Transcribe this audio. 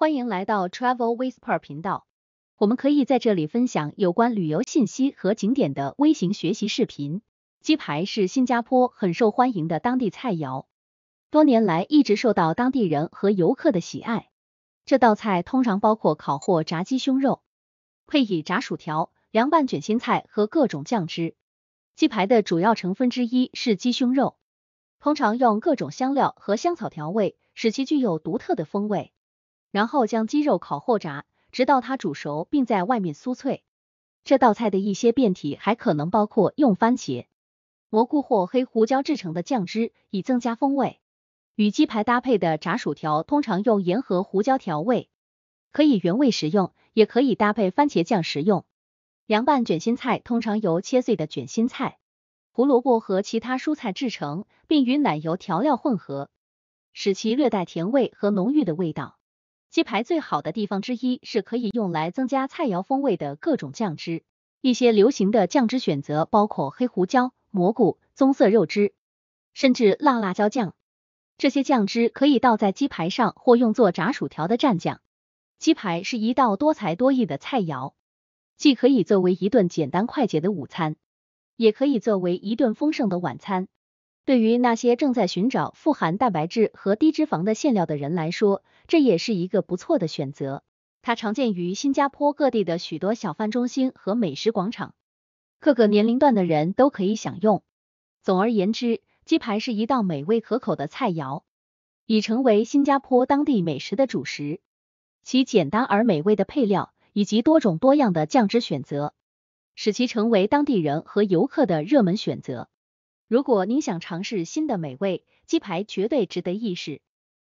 欢迎来到 Travel Whisper 频道。我们可以在这里分享有关旅游信息和景点的微型学习视频。鸡排是新加坡很受欢迎的当地菜肴，多年来一直受到当地人和游客的喜爱。这道菜通常包括烤或炸鸡胸肉，配以炸薯条、凉拌卷心菜和各种酱汁。鸡排的主要成分之一是鸡胸肉，通常用各种香料和香草调味，使其具有独特的风味。然后将鸡肉烤或炸，直到它煮熟并在外面酥脆。这道菜的一些变体还可能包括用番茄、蘑菇或黑胡椒制成的酱汁，以增加风味。与鸡排搭配的炸薯条通常用盐和胡椒调味，可以原味食用，也可以搭配番茄酱食用。凉拌卷心菜通常由切碎的卷心菜、胡萝卜和其他蔬菜制成，并与奶油调料混合，使其略带甜味和浓郁的味道。鸡排最好的地方之一是可以用来增加菜肴风味的各种酱汁。一些流行的酱汁选择包括黑胡椒、蘑菇、棕色肉汁，甚至辣辣椒酱。这些酱汁可以倒在鸡排上，或用作炸薯条的蘸酱。鸡排是一道多才多艺的菜肴，既可以作为一顿简单快捷的午餐，也可以作为一顿丰盛的晚餐。对于那些正在寻找富含蛋白质和低脂肪的馅料的人来说，这也是一个不错的选择。它常见于新加坡各地的许多小贩中心和美食广场，各个年龄段的人都可以享用。总而言之，鸡排是一道美味可口的菜肴，已成为新加坡当地美食的主食。其简单而美味的配料，以及多种多样的酱汁选择，使其成为当地人和游客的热门选择。如果您想尝试新的美味，鸡排绝对值得一试。